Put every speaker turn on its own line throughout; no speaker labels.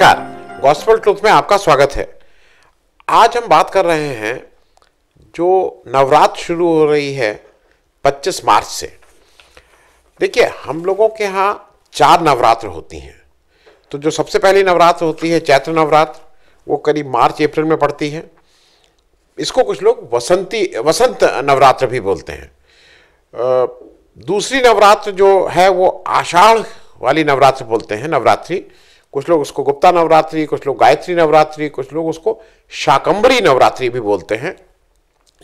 नमस्कार gospel truth में आपका स्वागत है आज हम बात कर रहे हैं जो नवरात्र शुरू हो रही है 25 मार्च से देखिए हम लोगों के यहाँ चार नवरात्र होती हैं तो जो सबसे पहली नवरात्र होती है चैत्र नवरात्र वो करीब मार्च अप्रैल में पड़ती है इसको कुछ लोग वसंती वसंत नवरात्र भी बोलते हैं दूसरी नवरात्र जो है वो आषाढ़ वाली नवरात्र बोलते हैं नवरात्रि कुछ लोग उसको गुप्ता नवरात्रि कुछ लोग गायत्री नवरात्रि कुछ लोग उसको शाकंबरी नवरात्रि भी बोलते हैं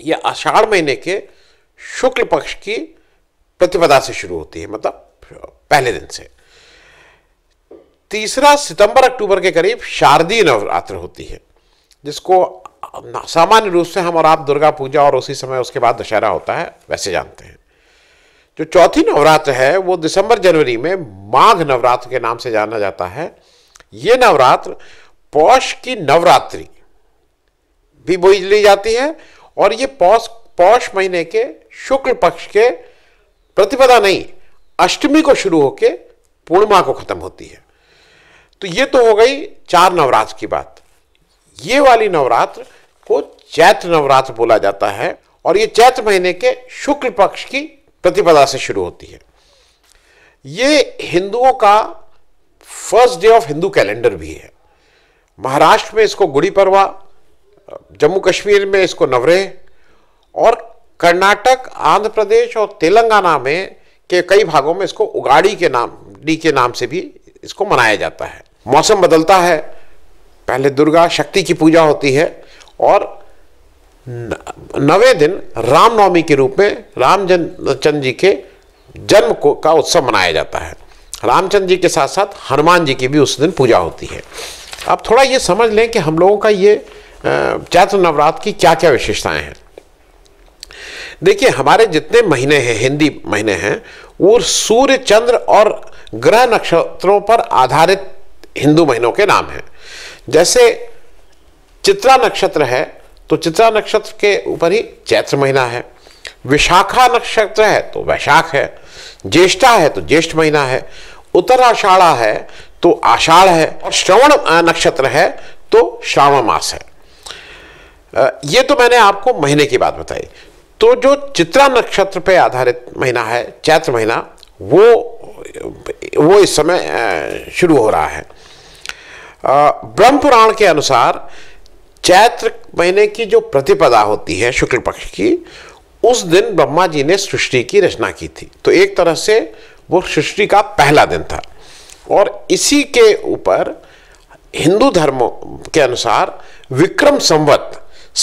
यह आषाढ़ महीने के शुक्ल पक्ष की प्रतिपदा से शुरू होती है मतलब पहले दिन से तीसरा सितंबर अक्टूबर के करीब शारदीय नवरात्र होती है जिसको सामान्य रूप से हम और आप दुर्गा पूजा और उसी समय उसके बाद दशहरा होता है वैसे जानते हैं जो चौथी नवरात्र है वो दिसंबर जनवरी में माघ नवरात्र के नाम से जाना जाता है ये नवरात्र पौष की नवरात्रि भी बोझ ली जाती है और ये पौष पौष महीने के शुक्ल पक्ष के प्रतिपदा नहीं अष्टमी को शुरू होकर पूर्णिमा को खत्म होती है तो ये तो हो गई चार नवरात्र की बात ये वाली नवरात्र को चैत्र नवरात्र बोला जाता है और ये चैत्र महीने के शुक्ल पक्ष की प्रतिपदा से शुरू होती है ये हिंदुओं का first day of Hindu calendar भी है महाराष्ट्र में इसको गुड़ी परवा जम्मू कश्मीर में इसको नवरेह और कर्नाटक आंध्र प्रदेश और तेलंगाना में के कई भागों में इसको उगाड़ी के नाम डी के नाम से भी इसको मनाया जाता है मौसम बदलता है पहले दुर्गा शक्ति की पूजा होती है और नवे दिन रामनवमी के रूप में रामचंद्र जी के जन्म को का उत्सव मनाया जाता है रामचंद्र जी के साथ साथ हनुमान जी की भी उस दिन पूजा होती है अब थोड़ा ये समझ लें कि हम लोगों का ये चैत्र नवरात्र की क्या क्या विशेषताएं हैं देखिए हमारे जितने महीने हैं हिंदी महीने हैं वो सूर्य चंद्र और ग्रह नक्षत्रों पर आधारित हिंदू महीनों के नाम हैं जैसे चित्रा नक्षत्र है तो चित्रा नक्षत्र के ऊपर ही चैत्र महीना है विशाखा नक्षत्र है तो वैशाख है ज्येष्ठा है तो ज्येष्ठ महीना है उत्तर आषाढ़ा है तो आषाढ़ है और श्रवण नक्षत्र है तो श्रावण मास है ये तो मैंने आपको महीने की बात बताई तो जो चित्रा नक्षत्र पे आधारित महीना है चैत्र महीना वो वो इस समय शुरू हो रहा है ब्रह्म पुराण के अनुसार चैत्र महीने की जो प्रतिपदा होती है शुक्ल पक्ष की उस दिन ब्रह्मा जी ने सृष्टि की रचना की थी तो एक तरह से वो सृष्टि का पहला दिन था और इसी के ऊपर हिंदू धर्म के अनुसार विक्रम संवत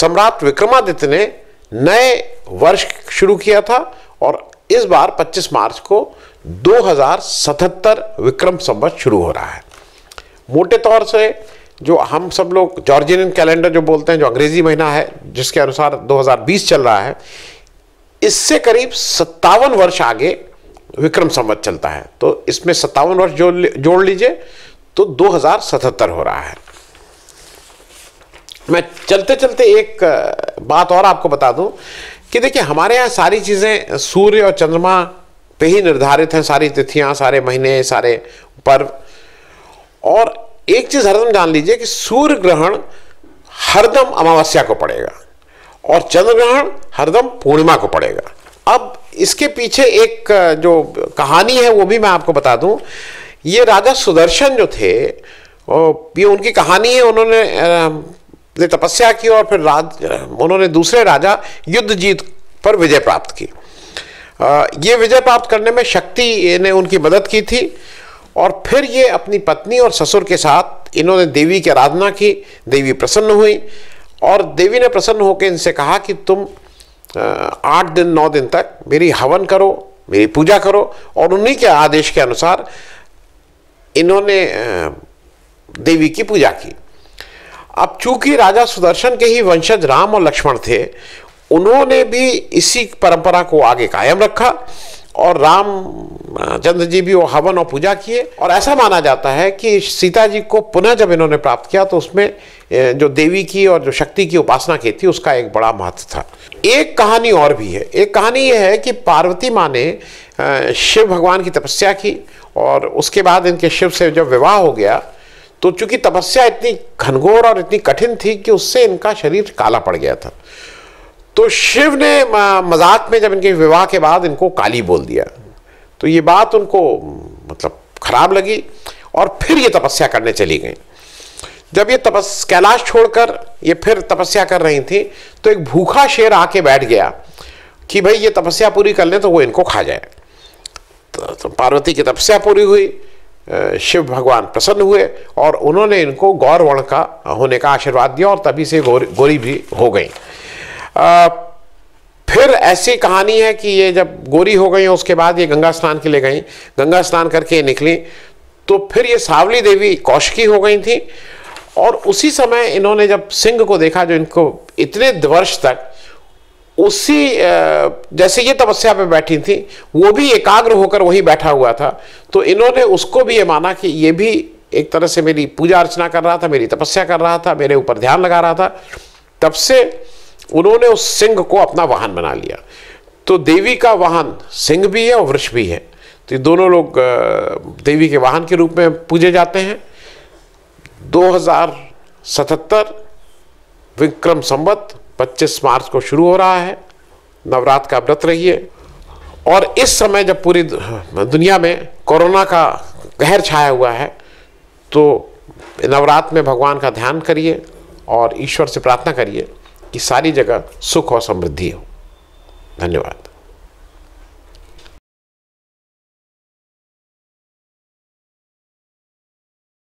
सम्राट विक्रमादित्य ने नए वर्ष शुरू किया था और इस बार 25 मार्च को 2077 विक्रम संवत शुरू हो रहा है मोटे तौर से जो हम सब लोग जॉर्जियन कैलेंडर जो बोलते हैं जो अंग्रेज़ी महीना है जिसके अनुसार 2020 चल रहा है इससे करीब सत्तावन वर्ष आगे विक्रम संवत चलता है तो इसमें सत्तावन वर्ष जोड़ जोड़ लीजिए तो 2077 हो रहा है मैं चलते चलते एक बात और आपको बता दूं कि देखिए हमारे यहाँ सारी चीज़ें सूर्य और चंद्रमा पे ही निर्धारित हैं सारी तिथियाँ सारे महीने सारे पर्व और एक चीज़ हरदम जान लीजिए कि सूर्य ग्रहण हरदम अमावस्या को पड़ेगा और चंद्र ग्रहण हरदम पूर्णिमा को पड़ेगा अब इसके पीछे एक जो कहानी है वो भी मैं आपको बता दूं ये राजा सुदर्शन जो थे ये उनकी कहानी है उन्होंने ने तपस्या की और फिर राज उन्होंने दूसरे राजा युद्ध जीत पर विजय प्राप्त की ये विजय प्राप्त करने में शक्ति ने उनकी मदद की थी और फिर ये अपनी पत्नी और ससुर के साथ इन्होंने देवी की आराधना की देवी प्रसन्न हुई और देवी ने प्रसन्न होकर इनसे कहा कि तुम आठ दिन नौ दिन तक मेरी हवन करो मेरी पूजा करो और उन्हीं के आदेश के अनुसार इन्होंने देवी की पूजा की अब चूंकि राजा सुदर्शन के ही वंशज राम और लक्ष्मण थे उन्होंने भी इसी परंपरा को आगे कायम रखा और राम चंद्र जी भी वो हवन और पूजा किए और ऐसा माना जाता है कि सीता जी को पुनः जब इन्होंने प्राप्त किया तो उसमें जो देवी की और जो शक्ति की उपासना की थी उसका एक बड़ा महत्व था एक कहानी और भी है एक कहानी यह है कि पार्वती माँ ने शिव भगवान की तपस्या की और उसके बाद इनके शिव से जब विवाह हो गया तो चूंकि तपस्या इतनी घनघोर और इतनी कठिन थी कि उससे इनका शरीर काला पड़ गया था तो शिव ने मजाक में जब इनके विवाह के बाद इनको काली बोल दिया तो ये बात उनको मतलब खराब लगी और फिर ये तपस्या करने चली गई जब ये तपस कैलाश छोड़कर ये फिर तपस्या कर रही थी तो एक भूखा शेर आके बैठ गया कि भाई ये तपस्या पूरी कर ले तो वो इनको खा जाए तो, तो पार्वती की तपस्या पूरी हुई शिव भगवान प्रसन्न हुए और उन्होंने इनको गौरवर्ण का होने का आशीर्वाद दिया और तभी से गौरी गोरी भी हो गई फिर ऐसी कहानी है कि ये जब गोरी हो गई उसके बाद ये गंगा स्नान के लिए गई गंगा स्नान करके ये निकली तो फिर ये सावली देवी कौशिकी हो गई थी और उसी समय इन्होंने जब सिंह को देखा जो इनको इतने वर्ष तक उसी जैसे ये तपस्या पे बैठी थी वो भी एकाग्र होकर वही बैठा हुआ था तो इन्होंने उसको भी ये माना कि ये भी एक तरह से मेरी पूजा अर्चना कर रहा था मेरी तपस्या कर रहा था मेरे ऊपर ध्यान लगा रहा था तब से उन्होंने उस सिंह को अपना वाहन बना लिया तो देवी का वाहन सिंह भी है और वृक्ष भी है तो ये दोनों लोग देवी के वाहन के रूप में पूजे जाते हैं 2077 विक्रम संवत 25 मार्च को शुरू हो रहा है नवरात्र का व्रत रहिए और इस समय जब पूरी हाँ, दुनिया में कोरोना का कहर छाया हुआ है तो नवरात्र में भगवान का ध्यान करिए और ईश्वर से प्रार्थना करिए कि सारी जगह सुख और समृद्धि हो धन्यवाद